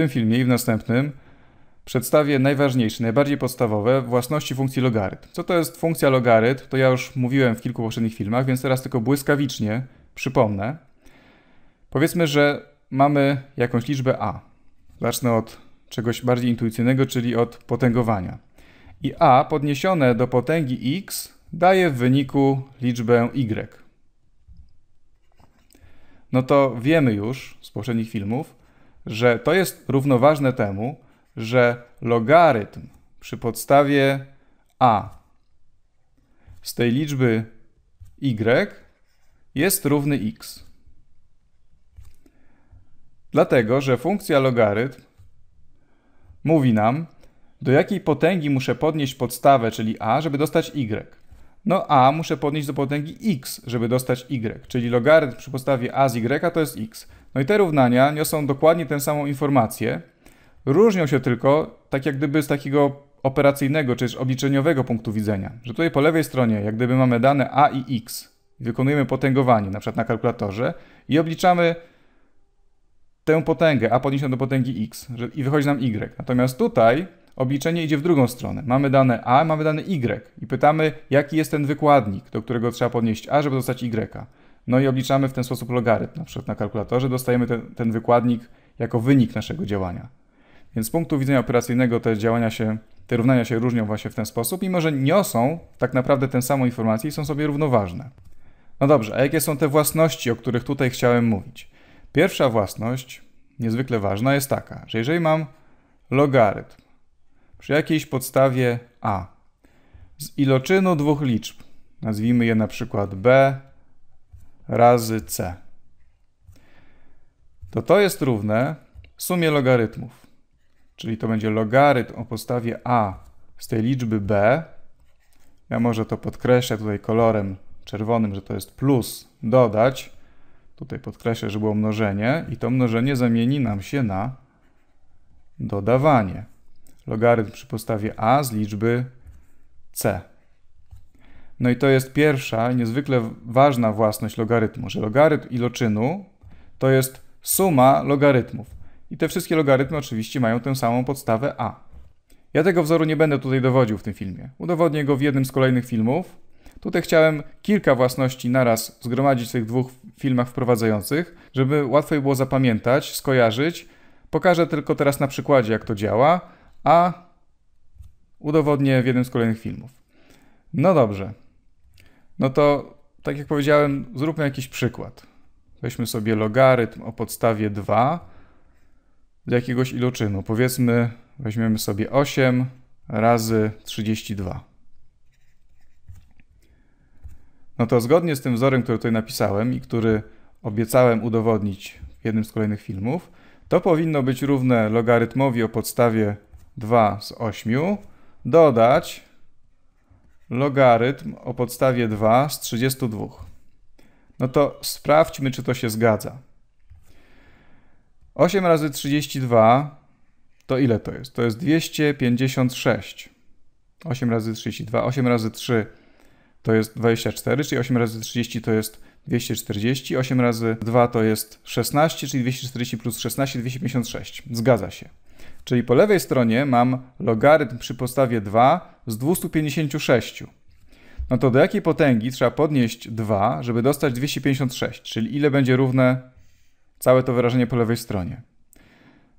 tym filmie i w następnym przedstawię najważniejsze, najbardziej podstawowe własności funkcji logarytm. Co to jest funkcja logarytm, to ja już mówiłem w kilku poprzednich filmach, więc teraz tylko błyskawicznie przypomnę. Powiedzmy, że mamy jakąś liczbę a. Zacznę od czegoś bardziej intuicyjnego, czyli od potęgowania. I a podniesione do potęgi x daje w wyniku liczbę y. No to wiemy już z poprzednich filmów, że to jest równoważne temu, że logarytm przy podstawie a z tej liczby y jest równy x. Dlatego, że funkcja logarytm mówi nam, do jakiej potęgi muszę podnieść podstawę, czyli a, żeby dostać y. No a muszę podnieść do potęgi x, żeby dostać y, czyli logarytm przy podstawie a z y to jest x. No i te równania niosą dokładnie tę samą informację, różnią się tylko tak jak gdyby z takiego operacyjnego czy też obliczeniowego punktu widzenia, że tutaj po lewej stronie jak gdyby mamy dane a i x, wykonujemy potęgowanie na przykład na kalkulatorze i obliczamy tę potęgę, a podniesioną do potęgi x że, i wychodzi nam y. Natomiast tutaj obliczenie idzie w drugą stronę. Mamy dane a, mamy dane y i pytamy jaki jest ten wykładnik, do którego trzeba podnieść a, żeby dostać y. No i obliczamy w ten sposób logarytm, na przykład na kalkulatorze, dostajemy ten, ten wykładnik jako wynik naszego działania. Więc z punktu widzenia operacyjnego te działania się, te równania się różnią właśnie w ten sposób, mimo że niosą tak naprawdę tę samą informację i są sobie równoważne. No dobrze, a jakie są te własności, o których tutaj chciałem mówić? Pierwsza własność, niezwykle ważna, jest taka, że jeżeli mam logarytm przy jakiejś podstawie a z iloczynu dwóch liczb, nazwijmy je na przykład b razy c. To to jest równe sumie logarytmów. Czyli to będzie logarytm o podstawie a z tej liczby b. Ja może to podkreślę tutaj kolorem czerwonym, że to jest plus dodać. Tutaj podkreślę, że było mnożenie i to mnożenie zamieni nam się na dodawanie. Logarytm przy podstawie a z liczby c. No i to jest pierwsza, niezwykle ważna własność logarytmu, że logarytm iloczynu to jest suma logarytmów. I te wszystkie logarytmy oczywiście mają tę samą podstawę a. Ja tego wzoru nie będę tutaj dowodził w tym filmie. Udowodnię go w jednym z kolejnych filmów. Tutaj chciałem kilka własności naraz zgromadzić w tych dwóch filmach wprowadzających, żeby łatwiej było zapamiętać, skojarzyć. Pokażę tylko teraz na przykładzie, jak to działa, a udowodnię w jednym z kolejnych filmów. No dobrze no to tak jak powiedziałem, zróbmy jakiś przykład. Weźmy sobie logarytm o podstawie 2 z jakiegoś iloczynu. Powiedzmy, weźmiemy sobie 8 razy 32. No to zgodnie z tym wzorem, który tutaj napisałem i który obiecałem udowodnić w jednym z kolejnych filmów, to powinno być równe logarytmowi o podstawie 2 z 8, dodać logarytm o podstawie 2 z 32. No to sprawdźmy, czy to się zgadza. 8 razy 32 to ile to jest? To jest 256. 8 razy 32, 8 razy 3 to jest 24, czyli 8 razy 30 to jest 240, 8 razy 2 to jest 16, czyli 240 plus 16, 256. Zgadza się. Czyli po lewej stronie mam logarytm przy podstawie 2 z 256. No to do jakiej potęgi trzeba podnieść 2, żeby dostać 256? Czyli ile będzie równe całe to wyrażenie po lewej stronie?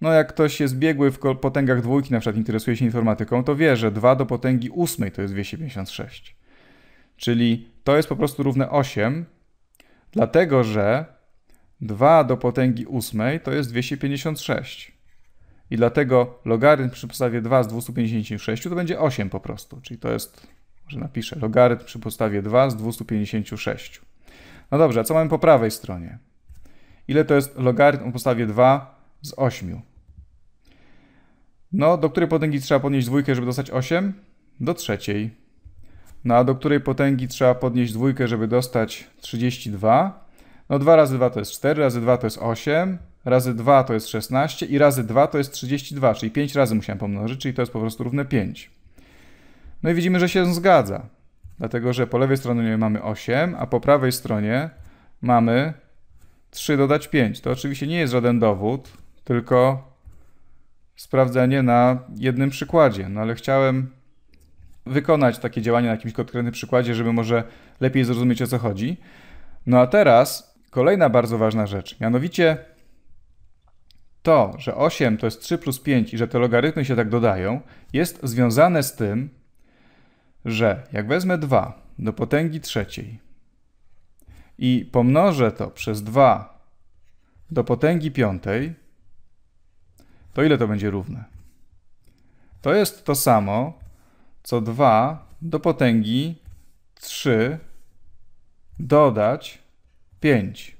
No jak ktoś jest biegły w potęgach dwójki, na przykład interesuje się informatyką, to wie, że 2 do potęgi 8 to jest 256. Czyli to jest po prostu równe 8, dlatego że 2 do potęgi 8 to jest 256. I dlatego logarytm przy podstawie 2 z 256 to będzie 8 po prostu. Czyli to jest, może napiszę, logarytm przy podstawie 2 z 256. No dobrze, a co mamy po prawej stronie? Ile to jest logarytm o podstawie 2 z 8? No, do której potęgi trzeba podnieść dwójkę, żeby dostać 8? Do trzeciej. No, a do której potęgi trzeba podnieść dwójkę, żeby dostać 32? No 2 razy 2 to jest 4, razy 2 to jest 8, razy 2 to jest 16 i razy 2 to jest 32, czyli 5 razy musiałem pomnożyć, czyli to jest po prostu równe 5. No i widzimy, że się zgadza, dlatego że po lewej stronie mamy 8, a po prawej stronie mamy 3 dodać 5. To oczywiście nie jest żaden dowód, tylko sprawdzenie na jednym przykładzie, no ale chciałem wykonać takie działanie na jakimś konkretnym przykładzie, żeby może lepiej zrozumieć o co chodzi. No a teraz kolejna bardzo ważna rzecz, mianowicie to, że 8 to jest 3 plus 5 i że te logarytmy się tak dodają, jest związane z tym, że jak wezmę 2 do potęgi trzeciej i pomnożę to przez 2 do potęgi piątej, to ile to będzie równe? To jest to samo, co 2 do potęgi 3 dodać 5.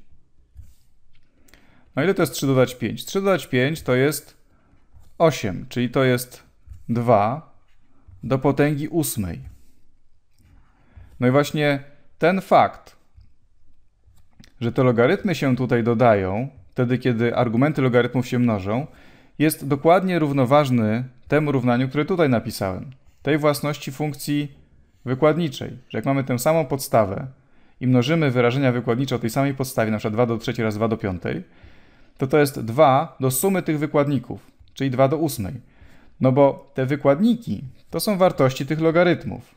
A ile to jest 3 dodać 5? 3 dodać 5 to jest 8, czyli to jest 2 do potęgi 8. No i właśnie ten fakt, że te logarytmy się tutaj dodają, wtedy kiedy argumenty logarytmów się mnożą, jest dokładnie równoważny temu równaniu, które tutaj napisałem. Tej własności funkcji wykładniczej, że jak mamy tę samą podstawę i mnożymy wyrażenia wykładnicze o tej samej podstawie, np. 2 do 3 razy 2 do 5, to to jest 2 do sumy tych wykładników, czyli 2 do 8. No bo te wykładniki to są wartości tych logarytmów.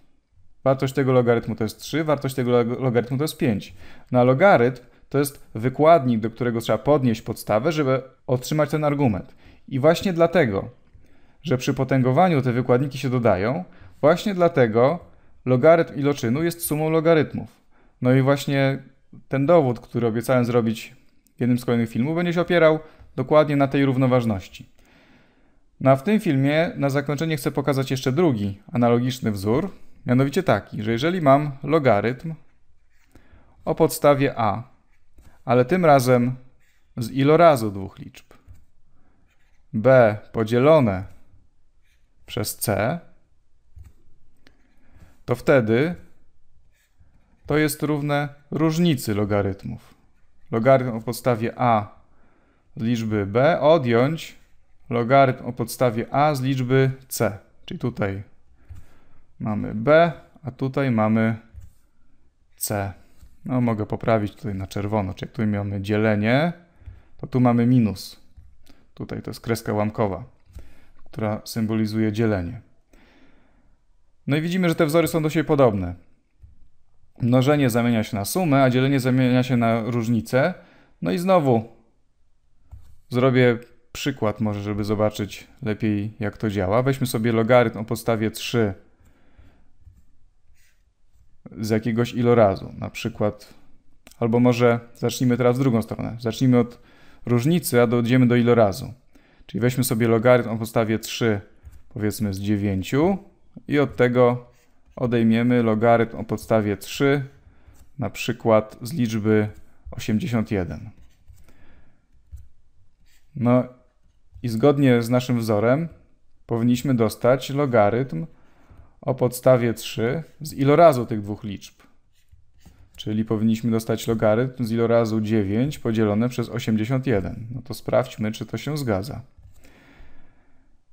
Wartość tego logarytmu to jest 3, wartość tego logarytmu to jest 5. Na no logarytm to jest wykładnik, do którego trzeba podnieść podstawę, żeby otrzymać ten argument. I właśnie dlatego, że przy potęgowaniu te wykładniki się dodają, właśnie dlatego logarytm iloczynu jest sumą logarytmów. No i właśnie ten dowód, który obiecałem zrobić w jednym z kolejnych filmów, będzie się opierał dokładnie na tej równoważności. No a w tym filmie na zakończenie chcę pokazać jeszcze drugi analogiczny wzór, mianowicie taki, że jeżeli mam logarytm o podstawie a, ale tym razem z ilorazu dwóch liczb, b podzielone przez c, to wtedy to jest równe różnicy logarytmów logarytm o podstawie a z liczby b odjąć logarytm o podstawie a z liczby c. Czyli tutaj mamy b, a tutaj mamy c. No mogę poprawić tutaj na czerwono, czyli tutaj mamy dzielenie, to tu mamy minus. Tutaj to jest kreska łamkowa, która symbolizuje dzielenie. No i widzimy, że te wzory są do siebie podobne. Mnożenie zamienia się na sumę, a dzielenie zamienia się na różnicę. No i znowu zrobię przykład może, żeby zobaczyć lepiej jak to działa. Weźmy sobie logarytm o podstawie 3 z jakiegoś ilorazu, na przykład, albo może zacznijmy teraz w drugą stronę. Zacznijmy od różnicy, a dojdziemy do ilorazu. Czyli weźmy sobie logarytm o podstawie 3, powiedzmy z 9 i od tego odejmiemy logarytm o podstawie 3, na przykład z liczby 81. No i zgodnie z naszym wzorem powinniśmy dostać logarytm o podstawie 3 z ilorazu tych dwóch liczb. Czyli powinniśmy dostać logarytm z ilorazu 9 podzielone przez 81. No to sprawdźmy, czy to się zgadza.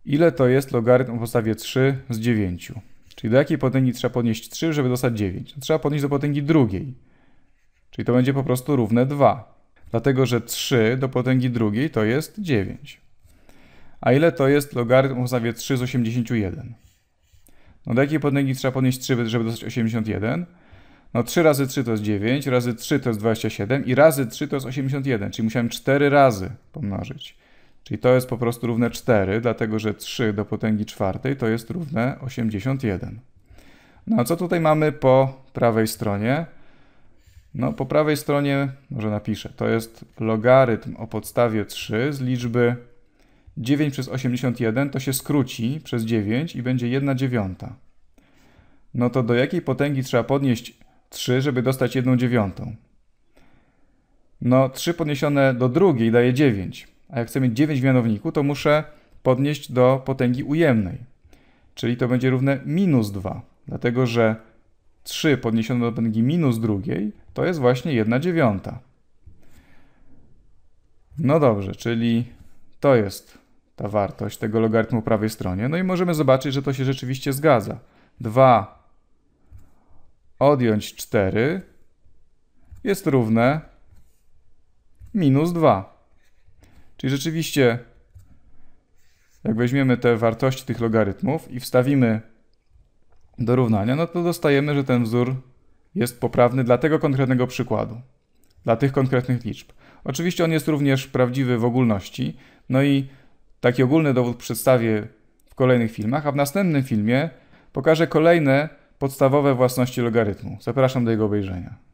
Ile to jest logarytm o podstawie 3 z 9? Czyli do jakiej potęgi trzeba podnieść 3, żeby dostać 9? No, trzeba podnieść do potęgi drugiej. Czyli to będzie po prostu równe 2. Dlatego, że 3 do potęgi drugiej to jest 9. A ile to jest logarytm o podstawie 3 z 81? No do jakiej potęgi trzeba podnieść 3, żeby dostać 81? No 3 razy 3 to jest 9, razy 3 to jest 27 i razy 3 to jest 81, czyli musiałem 4 razy pomnożyć. Czyli to jest po prostu równe 4, dlatego że 3 do potęgi czwartej to jest równe 81. No a co tutaj mamy po prawej stronie? No po prawej stronie, może napiszę, to jest logarytm o podstawie 3 z liczby 9 przez 81, to się skróci przez 9 i będzie 1 dziewiąta. No to do jakiej potęgi trzeba podnieść 3, żeby dostać 1 dziewiątą? No 3 podniesione do drugiej daje 9 a jak chcę mieć 9 w mianowniku, to muszę podnieść do potęgi ujemnej. Czyli to będzie równe minus 2, dlatego że 3 podniesione do potęgi minus drugiej to jest właśnie 1 dziewiąta. No dobrze, czyli to jest ta wartość tego logarytmu prawej stronie. No i możemy zobaczyć, że to się rzeczywiście zgadza. 2 odjąć 4 jest równe minus 2. Czyli rzeczywiście, jak weźmiemy te wartości tych logarytmów i wstawimy do równania, no to dostajemy, że ten wzór jest poprawny dla tego konkretnego przykładu, dla tych konkretnych liczb. Oczywiście on jest również prawdziwy w ogólności, no i taki ogólny dowód przedstawię w kolejnych filmach, a w następnym filmie pokażę kolejne podstawowe własności logarytmu. Zapraszam do jego obejrzenia.